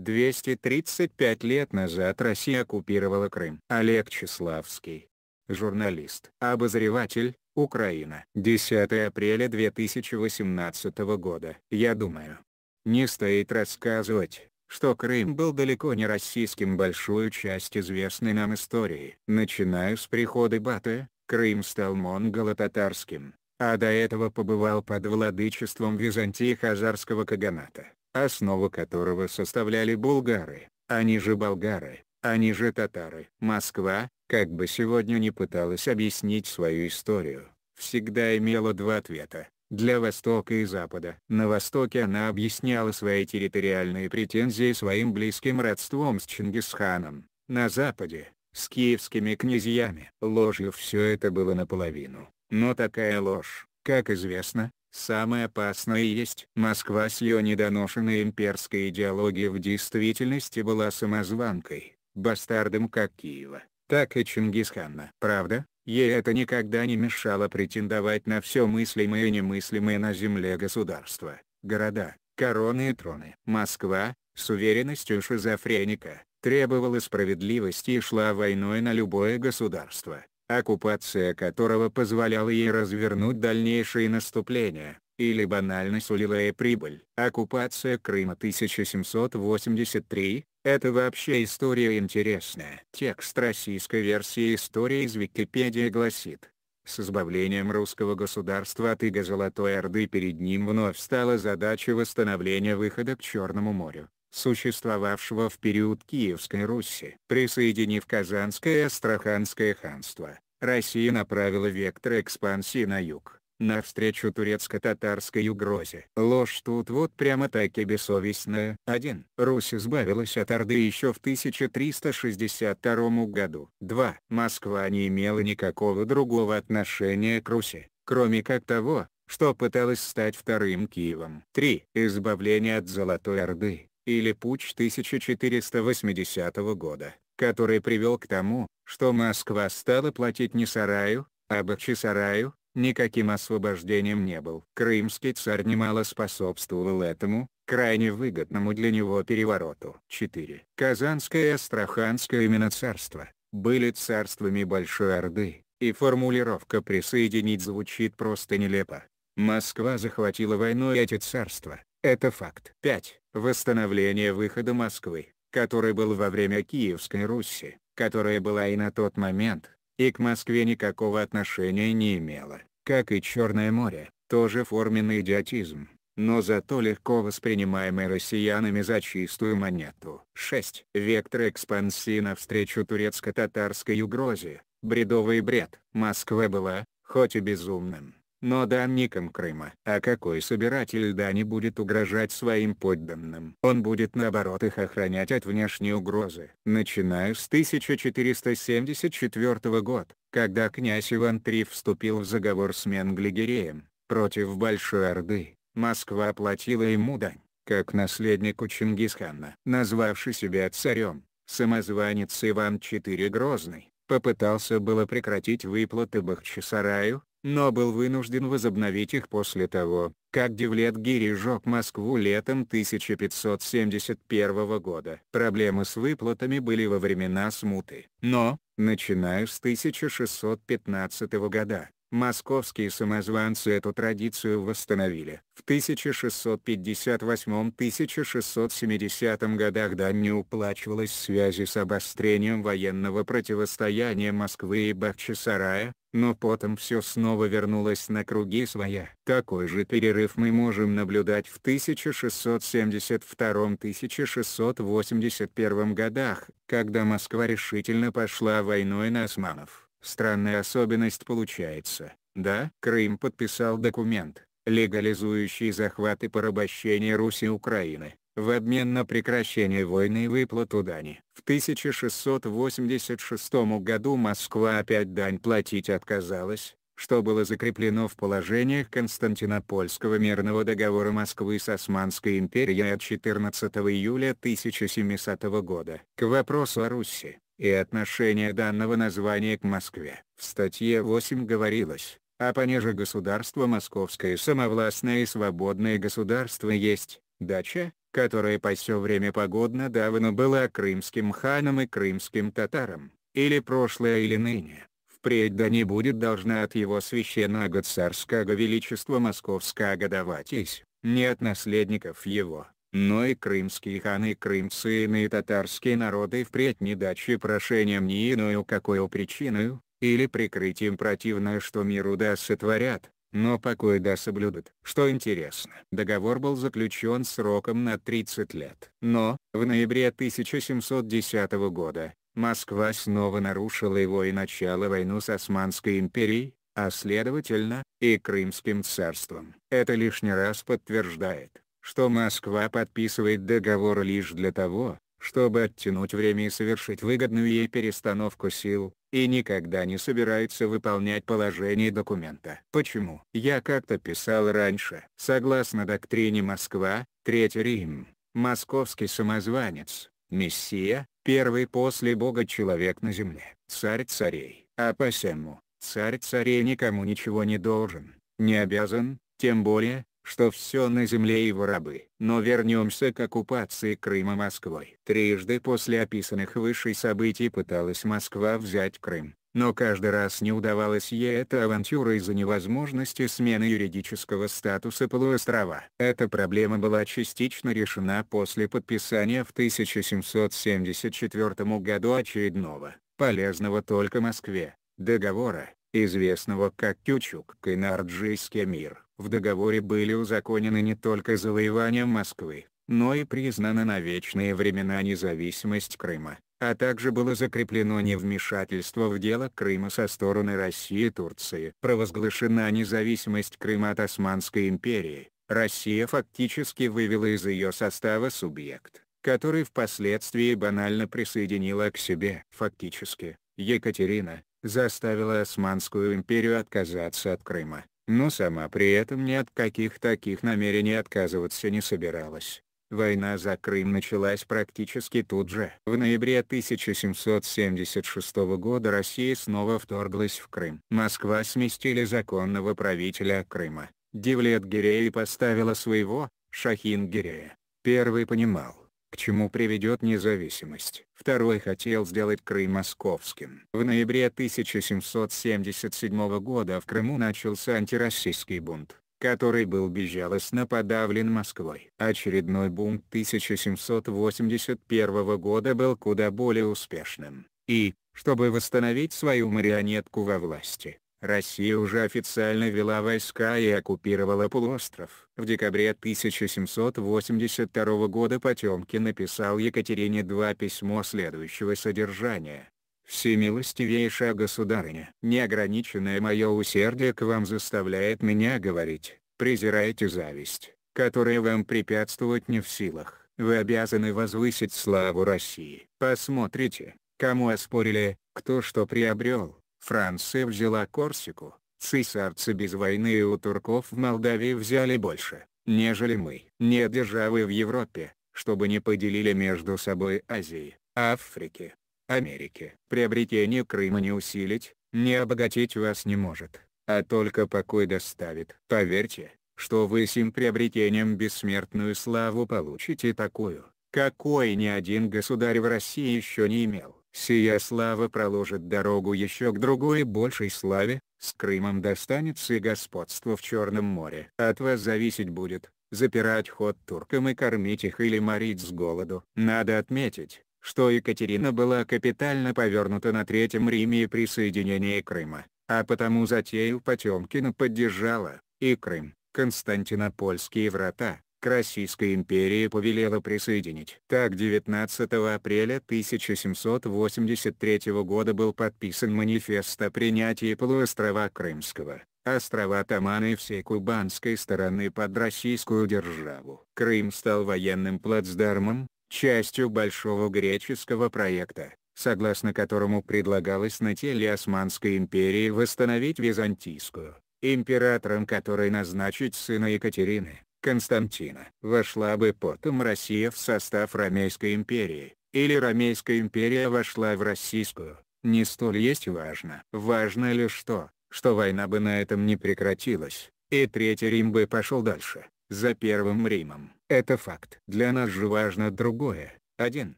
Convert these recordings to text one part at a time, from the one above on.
235 лет назад Россия оккупировала Крым. Олег Чеславский. Журналист. Обозреватель, Украина. 10 апреля 2018 года. Я думаю. Не стоит рассказывать, что Крым был далеко не российским большую часть известной нам истории. Начиная с прихода Бата, Крым стал монголо-татарским, а до этого побывал под владычеством Византии Хазарского Каганата основу которого составляли булгары, они же болгары, они же татары. Москва, как бы сегодня ни пыталась объяснить свою историю, всегда имела два ответа для Востока и Запада. На Востоке она объясняла свои территориальные претензии своим близким родством с Чингисханом, на Западе – с киевскими князьями. Ложью все это было наполовину, но такая ложь, как известно, Самое опасное есть. Москва с ее недоношенной имперской идеологией в действительности была самозванкой, бастардом как Киева, так и Чингисхана. Правда, ей это никогда не мешало претендовать на все мыслимое и немыслимое на земле государства, города, короны и троны. Москва, с уверенностью шизофреника, требовала справедливости и шла войной на любое государство, оккупация которого позволяла ей развернуть дальнейшие наступления, или банально сулила ей прибыль. Оккупация Крыма 1783 – это вообще история интересная. Текст российской версии истории из Википедии гласит, с избавлением русского государства от иго Золотой Орды перед ним вновь стала задача восстановления выхода к Черному морю существовавшего в период Киевской Руси. Присоединив Казанское и Астраханское ханство, Россия направила вектор экспансии на юг, навстречу турецко-татарской угрозе. Ложь тут вот прямо-таки бессовестная. 1. Русь избавилась от Орды еще в 1362 году. 2. Москва не имела никакого другого отношения к Руси, кроме как того, что пыталась стать вторым Киевом. 3. Избавление от Золотой Орды или путь 1480 года, который привел к тому, что Москва стала платить не сараю, а Бахчисараю, никаким освобождением не был. Крымский царь немало способствовал этому, крайне выгодному для него перевороту. 4. Казанское и Астраханское именно царство, были царствами Большой Орды, и формулировка «присоединить» звучит просто нелепо. Москва захватила войной эти царства, это факт. 5 восстановление выхода Москвы, который был во время Киевской Руси, которая была и на тот момент, и к Москве никакого отношения не имела, как и Черное море, тоже форменный идиотизм, но зато легко воспринимаемый россиянами за чистую монету. 6. Вектор экспансии навстречу турецко-татарской угрозе, бредовый бред. Москва была, хоть и безумным, но данникам Крыма. А какой собиратель дани будет угрожать своим подданным? Он будет наоборот их охранять от внешней угрозы. Начиная с 1474 года, когда князь Иван III вступил в заговор с Менглигереем, против Большой Орды, Москва оплатила ему дань, как наследнику Чингисхана. Назвавший себя царем, самозванец Иван IV Грозный, попытался было прекратить выплаты Бахчисараю, но был вынужден возобновить их после того, как Девлет Гири жег Москву летом 1571 года. Проблемы с выплатами были во времена смуты, но, начиная с 1615 года, Московские самозванцы эту традицию восстановили. В 1658-1670 годах дань не уплачивалась в связи с обострением военного противостояния Москвы и Бахчисарая, но потом все снова вернулось на круги своя. Такой же перерыв мы можем наблюдать в 1672-1681 годах, когда Москва решительно пошла войной на османов. Странная особенность получается, да? Крым подписал документ, легализующий захват и порабощение Руси Украины, в обмен на прекращение войны и выплату дани. В 1686 году Москва опять дань платить отказалась, что было закреплено в положениях Константинопольского мирного договора Москвы с Османской империей от 14 июля 1700 года. К вопросу о Руси и отношении данного названия к Москве. В статье 8 говорилось, а понеже государство московское самовластное и свободное государство есть, Дача, которая по все время погодно давно была крымским ханом и крымским татаром, или прошлое или ныне, впредь да не будет должна от его священного царского величества московского даватись, не от наследников его, но и крымские ханы и крымцы и иные татарские народы впредь не дачи прошением ни иною какую причиною, или прикрытием противное что миру да сотворят, но покой да соблюдут. Что интересно, договор был заключен сроком на 30 лет. Но, в ноябре 1710 года, Москва снова нарушила его и начала войну с Османской империей, а следовательно, и Крымским царством. Это лишний раз подтверждает, что Москва подписывает договор лишь для того, чтобы оттянуть время и совершить выгодную ей перестановку сил, и никогда не собирается выполнять положение документа. Почему? Я как-то писал раньше. Согласно доктрине Москва, Третий Рим, московский самозванец, Мессия, первый после Бога человек на земле, царь царей, а посему, царь царей никому ничего не должен, не обязан, тем более, что все на земле его рабы. Но вернемся к оккупации Крыма Москвой. Трижды после описанных выше событий пыталась Москва взять Крым, но каждый раз не удавалось ей эта авантюра из-за невозможности смены юридического статуса полуострова. Эта проблема была частично решена после подписания в 1774 году очередного, полезного только Москве, договора, известного как Кючук-Кайнарджийский мир. В договоре были узаконены не только завоевание Москвы, но и признана на вечные времена независимость Крыма, а также было закреплено невмешательство в дело Крыма со стороны России и Турции. Провозглашена независимость Крыма от Османской империи, Россия фактически вывела из ее состава субъект, который впоследствии банально присоединила к себе. Фактически, Екатерина, заставила Османскую империю отказаться от Крыма, но сама при этом ни от каких таких намерений отказываться не собиралась. Война за Крым началась практически тут же. В ноябре 1776 года Россия снова вторглась в Крым. Москва сместили законного правителя Крыма. Девлет Гирея поставила своего, Шахин Гирея. Первый понимал, к чему приведет независимость. Второй хотел сделать Крым московским. В ноябре 1777 года в Крыму начался антироссийский бунт который был безжалостно подавлен Москвой. Очередной бунт 1781 года был куда более успешным, и, чтобы восстановить свою марионетку во власти, Россия уже официально вела войска и оккупировала полуостров. В декабре 1782 года Потемкин написал Екатерине два письмо следующего содержания. «Всемилостивейшая государыня, неограниченное мое усердие к вам заставляет меня говорить, презирайте зависть, которая вам препятствовать не в силах. Вы обязаны возвысить славу России. Посмотрите, кому оспорили, кто что приобрел, Франция взяла Корсику, цесарцы без войны и у турков в Молдавии взяли больше, нежели мы. Не державы в Европе, чтобы не поделили между собой Азии, Африки, Америки. Приобретение Крыма не усилить, не обогатить вас не может, а только покой доставит. Поверьте, что вы сим приобретением бессмертную славу получите такую, какой ни один государь в России еще не имел. Сия слава проложит дорогу еще к другой большей славе, с Крымом достанется и господство в Черном море. От вас зависеть будет, запирать ход туркам и кормить их или морить с голоду. Надо отметить, что Екатерина была капитально повернута на Третьем Риме и присоединении Крыма, а потому затею Потемкина поддержала, и Крым, Константинопольские врата, к Российской империи повелела присоединить. Так 19 апреля 1783 года был подписан манифест о принятии полуострова Крымского, острова Тамана и всей кубанской стороны под российскую державу. Крым стал военным плацдармом, частью Большого греческого проекта, согласно которому предлагалось на теле Османской империи восстановить византийскую, императором которой назначить сына Екатерины. Константина. Вошла бы потом Россия в состав Ромейской империи, или Ромейская империя вошла в Российскую, не столь есть важно. Важно лишь то, что война бы на этом не прекратилась, и Третий Рим бы пошел дальше, за Первым Римом. Это факт. Для нас же важно другое. 1.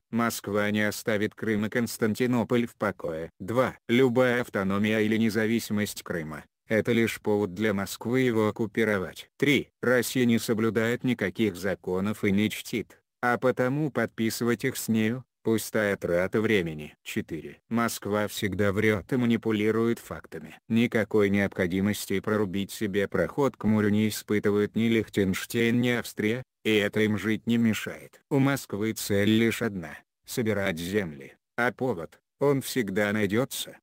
Москва не оставит Крым и Константинополь в покое. 2. Любая автономия или независимость Крыма, это лишь повод для Москвы его оккупировать. 3. Россия не соблюдает никаких законов и не чтит, а потому подписывать их с нею – пустая трата времени. 4. Москва всегда врет и манипулирует фактами. Никакой необходимости прорубить себе проход к морю не испытывают ни Лихтенштейн, ни Австрия, и это им жить не мешает. У Москвы цель лишь одна – собирать земли, а повод, он всегда найдется.